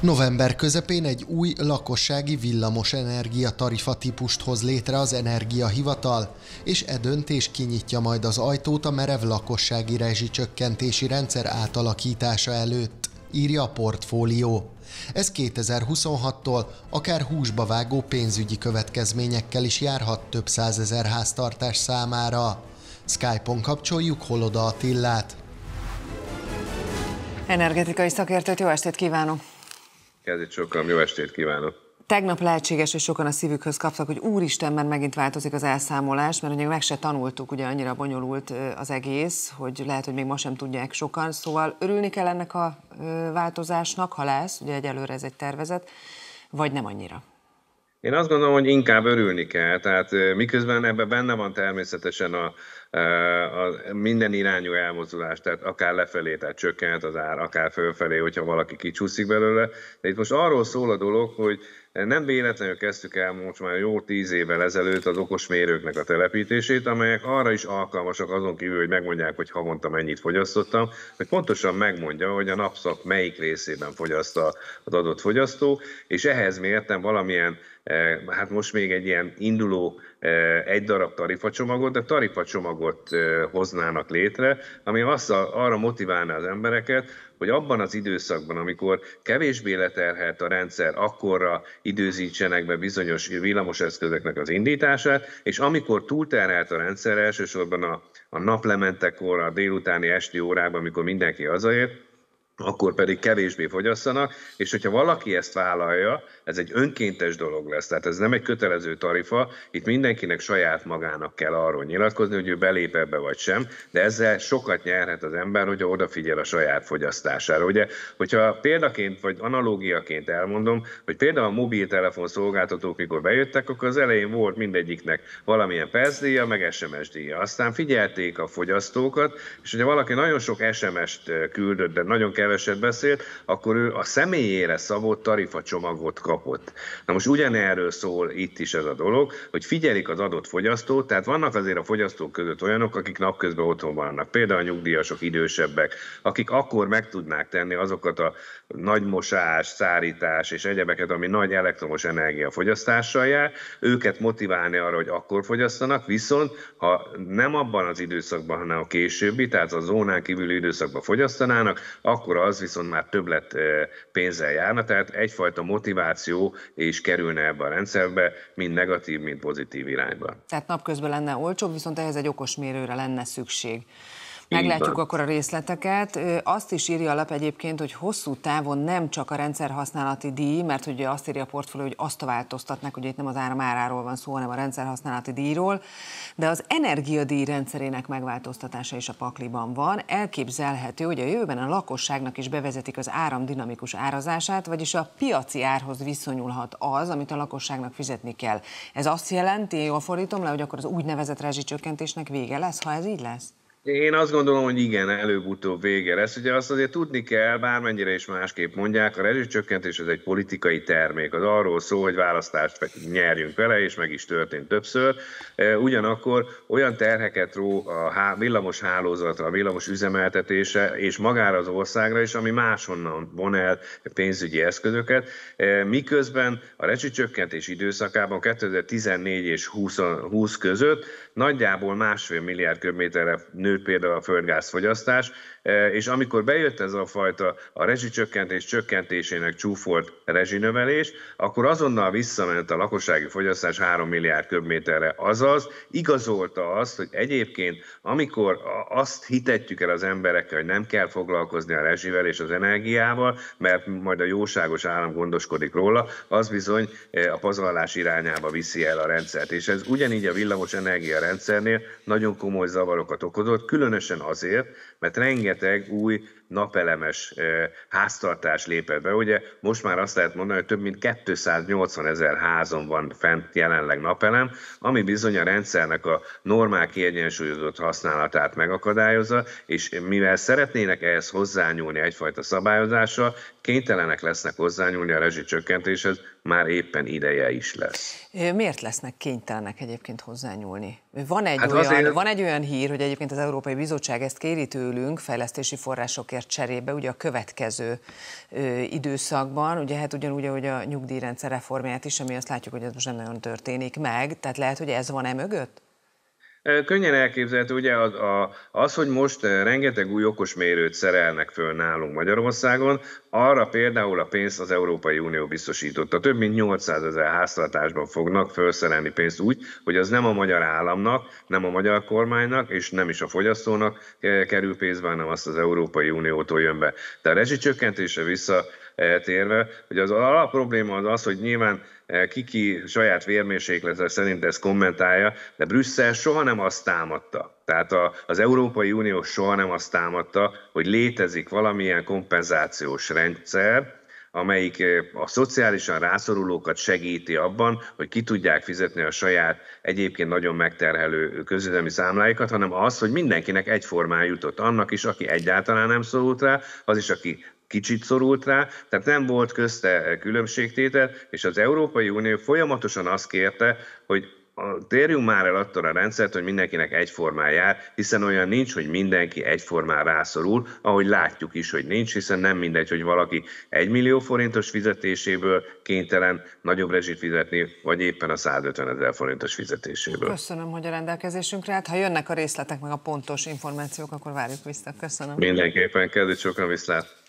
November közepén egy új lakossági villamos energia tarifa típust hoz létre az energiahivatal, és e döntés kinyitja majd az ajtót a merev lakossági rezsicsökkentési rendszer átalakítása előtt, írja a portfólió. Ez 2026-tól akár húsba vágó pénzügyi következményekkel is járhat több százezer háztartás számára. Skype-on kapcsoljuk Holoda Attillát. Energetikai szakértőt, jó estét kívánok! Kezdjük sokan, jó estét kívánok! Tegnap lehetséges, hogy sokan a szívükhöz kaptak, hogy úristen, mert megint változik az elszámolás, mert ugye meg se tanultuk, ugye annyira bonyolult az egész, hogy lehet, hogy még ma sem tudják sokan, szóval örülni kell ennek a változásnak, ha lesz, ugye egyelőre ez egy tervezet, vagy nem annyira. Én azt gondolom, hogy inkább örülni kell, tehát miközben ebben benne van természetesen a, a minden irányú elmozdulás, tehát akár lefelé, tehát csökkent az ár, akár fölfelé, hogyha valaki kicsúszik belőle. De itt most arról szól a dolog, hogy nem véletlenül kezdtük el most már jó tíz évvel ezelőtt az okos mérőknek a telepítését, amelyek arra is alkalmasak azon kívül, hogy megmondják, hogy havonta mennyit fogyasztottam, hogy pontosan megmondja, hogy a napszak melyik részében fogyaszt az adott fogyasztó, és ehhez mértem valamilyen Eh, hát most még egy ilyen induló eh, egy darab tarifacsomagot, de tarifacsomagot eh, hoznának létre, ami azt arra motiválná az embereket, hogy abban az időszakban, amikor kevésbé leterhelt a rendszer, akkorra időzítsenek be bizonyos villamoseszközöknek az indítását, és amikor túlterhelt a rendszer, elsősorban a, a naplementekor, a délutáni esti órában, amikor mindenki hazaért, akkor pedig kevésbé fogyasszanak, és hogyha valaki ezt vállalja, ez egy önkéntes dolog lesz, tehát ez nem egy kötelező tarifa, itt mindenkinek saját magának kell arról nyilatkozni, hogy ő belép ebbe vagy sem, de ezzel sokat nyerhet az ember, hogyha odafigyel a saját fogyasztására. Ugye, hogyha példaként vagy analógiaként elmondom, hogy például a mobiltelefon szolgáltatók, mikor bejöttek, akkor az elején volt mindegyiknek valamilyen perc díja, meg SMS díja. Aztán figyelték a fogyasztókat, és hogyha valaki nagyon sok SMS-t küldött, de nagyon keveset beszélt, akkor ő a személyére szabott tarifa csomagot kap kapott. Na most ugyanerről szól itt is ez a dolog, hogy figyelik az adott fogyasztót, tehát vannak azért a fogyasztók között olyanok, akik napközben otthon vannak, például a nyugdíjasok, idősebbek, akik akkor meg tudnák tenni azokat a nagy mosás, szárítás és egyebeket, ami nagy elektromos fogyasztással jár, őket motiválni arra, hogy akkor fogyasszanak, viszont ha nem abban az időszakban, hanem a későbbi, tehát a zónán kívüli időszakban fogyasztanának, akkor az viszont már többlet eh, pénzzel járna, tehát egyfajta motiváció kommunikáció és kerülne ebbe a rendszerbe, mind negatív, mind pozitív irányba. Tehát napközben lenne olcsóbb, viszont ehhez egy okos mérőre lenne szükség. Meglátjuk akkor a részleteket. Azt is írja a lap egyébként, hogy hosszú távon nem csak a rendszerhasználati díj, mert ugye azt írja a portfólió, hogy azt változtatnak, hogy itt nem az áram áráról van szó, hanem a rendszerhasználati díjról, de az energiadíj rendszerének megváltoztatása is a pakliban van. Elképzelhető, hogy a jövőben a lakosságnak is bevezetik az áram dinamikus árazását, vagyis a piaci árhoz viszonyulhat az, amit a lakosságnak fizetni kell. Ez azt jelenti, jól fordítom le, hogy akkor az úgynevezett rezsicsökkentésnek vége lesz, ha ez így lesz? Én azt gondolom, hogy igen, előbb-utóbb vége lesz. Ugye azt azért tudni kell, bármennyire is másképp mondják, a rezsicsökkentés az egy politikai termék. Az arról szó, hogy választást nyerjünk vele, és meg is történt többször. E, ugyanakkor olyan terheket ró a villamos hálózatra, a villamos üzemeltetése, és magára az országra is, ami máshonnan von el pénzügyi eszközöket, e, miközben a rezsicsökkentés időszakában 2014 és 2020 között nagyjából másfél milliárd köbméterre nő például a földgázfogyasztás, és amikor bejött ez a fajta a rezsicsökkentés csökkentésének csúfolt rezsinövelés, akkor azonnal visszament a lakossági fogyasztás 3 milliárd köbméterre. Azaz igazolta azt, hogy egyébként, amikor azt hitetjük el az emberekkel, hogy nem kell foglalkozni a rezsivel és az energiával, mert majd a jóságos állam gondoskodik róla, az bizony a pazarlás irányába viszi el a rendszert. És ez ugyanígy a villamos energia rendszernél nagyon komoly zavarokat okozott, különösen azért, mert rengeteg rengeteg új napelemes háztartás lépett be. Ugye most már azt lehet mondani, hogy több mint 280 ezer házon van fent jelenleg napelem, ami bizony a rendszernek a normál kiegyensúlyozott használatát megakadályozza, és mivel szeretnének ehhez hozzányúlni egyfajta szabályozással, kénytelenek lesznek hozzányúlni a rezsicsökkentéshez, már éppen ideje is lesz. Miért lesznek kénytelenek egyébként hozzányúlni? Van egy, hát olyan, azért... van egy olyan hír, hogy egyébként az Európai Bizottság ezt kéri tőlünk fejlesztési forrásokért, munkájukért cserébe, ugye a következő ö, időszakban, ugye hát ugyanúgy, ahogy a nyugdíjrendszer reformját is, ami azt látjuk, hogy ez most nem nagyon történik meg, tehát lehet, hogy ez van-e mögött? könnyen elképzelhető, ugye az, a, az, hogy most rengeteg új okosmérőt szerelnek föl nálunk Magyarországon, arra például a pénzt az Európai Unió biztosította. Több mint 800 ezer háztartásban fognak felszerelni pénzt úgy, hogy az nem a magyar államnak, nem a magyar kormánynak, és nem is a fogyasztónak kerül pénzbe, hanem azt az Európai Uniótól jön be. De a rezsicsökkentése térve, hogy az alapprobléma probléma az az, hogy nyilván Eh, Kiki saját vérmérséklete szerint ezt kommentálja, de Brüsszel soha nem azt támadta. Tehát a, az Európai Unió soha nem azt támadta, hogy létezik valamilyen kompenzációs rendszer, amelyik eh, a szociálisan rászorulókat segíti abban, hogy ki tudják fizetni a saját egyébként nagyon megterhelő közüzemi számláikat, hanem az, hogy mindenkinek egyformán jutott annak is, aki egyáltalán nem szólt rá, az is, aki kicsit szorult rá, tehát nem volt közte különbségtétel, és az Európai Unió folyamatosan azt kérte, hogy térjünk már el attól a rendszert, hogy mindenkinek egyformán jár, hiszen olyan nincs, hogy mindenki egyformán rászorul, ahogy látjuk is, hogy nincs, hiszen nem mindegy, hogy valaki egy millió forintos fizetéséből kénytelen nagyobb rezsit fizetni, vagy éppen a 150 ezer forintos fizetéséből. Köszönöm, hogy a rendelkezésünkre állt. Ha jönnek a részletek, meg a pontos információk, akkor várjuk vissza. Köszönöm. Mindenképpen, kezdjük sokan viszlát.